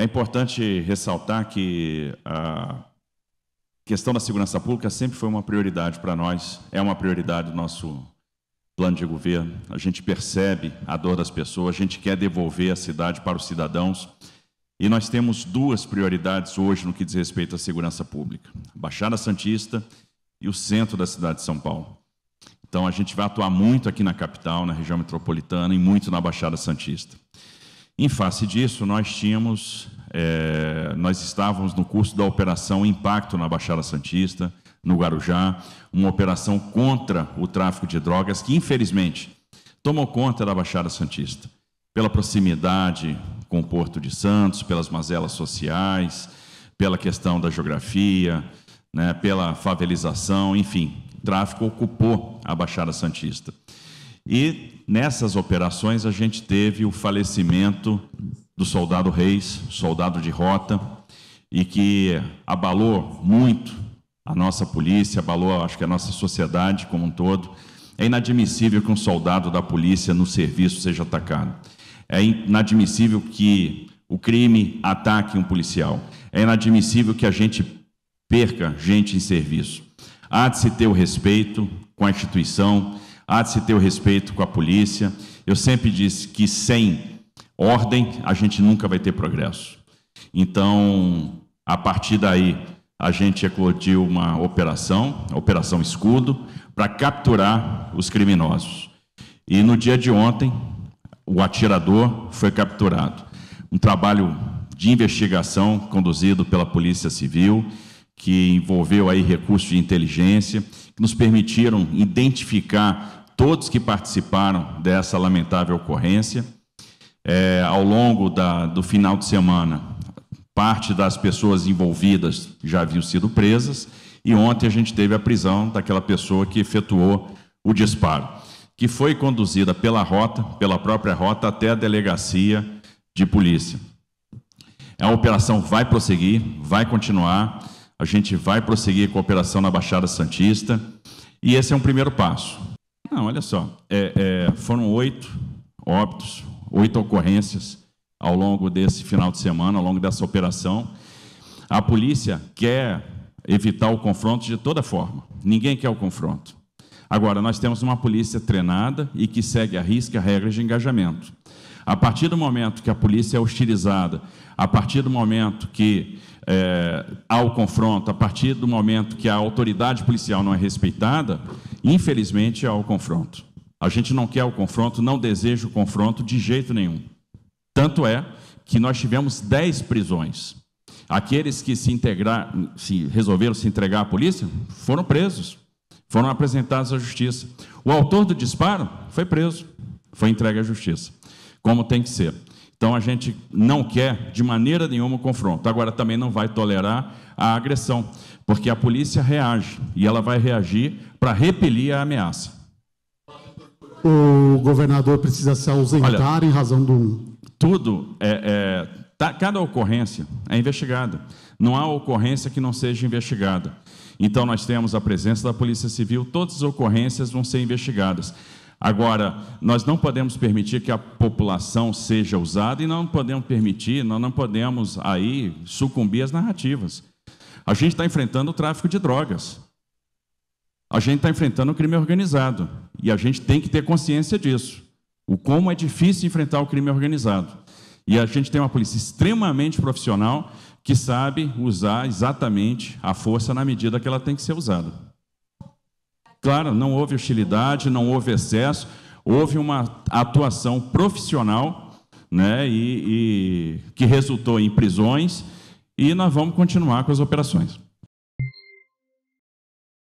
É importante ressaltar que a questão da segurança pública sempre foi uma prioridade para nós, é uma prioridade do nosso plano de governo. A gente percebe a dor das pessoas, a gente quer devolver a cidade para os cidadãos. E nós temos duas prioridades hoje no que diz respeito à segurança pública: a Baixada Santista e o centro da cidade de São Paulo. Então a gente vai atuar muito aqui na capital, na região metropolitana e muito na Baixada Santista. Em face disso, nós tínhamos, é, nós estávamos no curso da operação Impacto na Baixada Santista, no Guarujá, uma operação contra o tráfico de drogas que, infelizmente, tomou conta da Baixada Santista, pela proximidade com o Porto de Santos, pelas mazelas sociais, pela questão da geografia, né, pela favelização, enfim, tráfico ocupou a Baixada Santista. E Nessas operações, a gente teve o falecimento do soldado Reis, soldado de rota, e que abalou muito a nossa polícia, abalou, acho que, a nossa sociedade como um todo. É inadmissível que um soldado da polícia no serviço seja atacado. É inadmissível que o crime ataque um policial. É inadmissível que a gente perca gente em serviço. Há de se ter o respeito com a instituição, há de se ter o respeito com a polícia. Eu sempre disse que sem ordem a gente nunca vai ter progresso. Então, a partir daí, a gente eclodiu uma operação, a Operação Escudo, para capturar os criminosos. E no dia de ontem, o atirador foi capturado. Um trabalho de investigação conduzido pela Polícia Civil, que envolveu aí recursos de inteligência, que nos permitiram identificar todos que participaram dessa lamentável ocorrência. É, ao longo da, do final de semana, parte das pessoas envolvidas já haviam sido presas e ontem a gente teve a prisão daquela pessoa que efetuou o disparo, que foi conduzida pela rota, pela própria rota, até a delegacia de polícia. A operação vai prosseguir, vai continuar, a gente vai prosseguir com a operação na Baixada Santista e esse é um primeiro passo. Não, olha só. É, é, foram oito óbitos, oito ocorrências ao longo desse final de semana, ao longo dessa operação. A polícia quer evitar o confronto de toda forma. Ninguém quer o confronto. Agora, nós temos uma polícia treinada e que segue a risca regras de engajamento. A partir do momento que a polícia é hostilizada, a partir do momento que é, há o confronto, a partir do momento que a autoridade policial não é respeitada, infelizmente há o confronto. A gente não quer o confronto, não deseja o confronto de jeito nenhum. Tanto é que nós tivemos 10 prisões. Aqueles que se integrar, se resolveram se entregar à polícia, foram presos, foram apresentados à justiça. O autor do disparo foi preso, foi entregue à justiça como tem que ser. Então a gente não quer de maneira nenhuma o confronto. Agora também não vai tolerar a agressão, porque a polícia reage e ela vai reagir para repelir a ameaça. O governador precisa se ausentar Olha, em razão do. Tudo é, é tá, cada ocorrência é investigada. Não há ocorrência que não seja investigada. Então, nós temos a presença da Polícia Civil, todas as ocorrências vão ser investigadas. Agora, nós não podemos permitir que a população seja usada e não podemos permitir, nós não podemos aí sucumbir às narrativas. A gente está enfrentando o tráfico de drogas. A gente está enfrentando o crime organizado. E a gente tem que ter consciência disso. O como é difícil enfrentar o crime organizado. E a gente tem uma polícia extremamente profissional que sabe usar exatamente a força na medida que ela tem que ser usada. Claro, não houve hostilidade, não houve excesso, houve uma atuação profissional né, e, e que resultou em prisões e nós vamos continuar com as operações.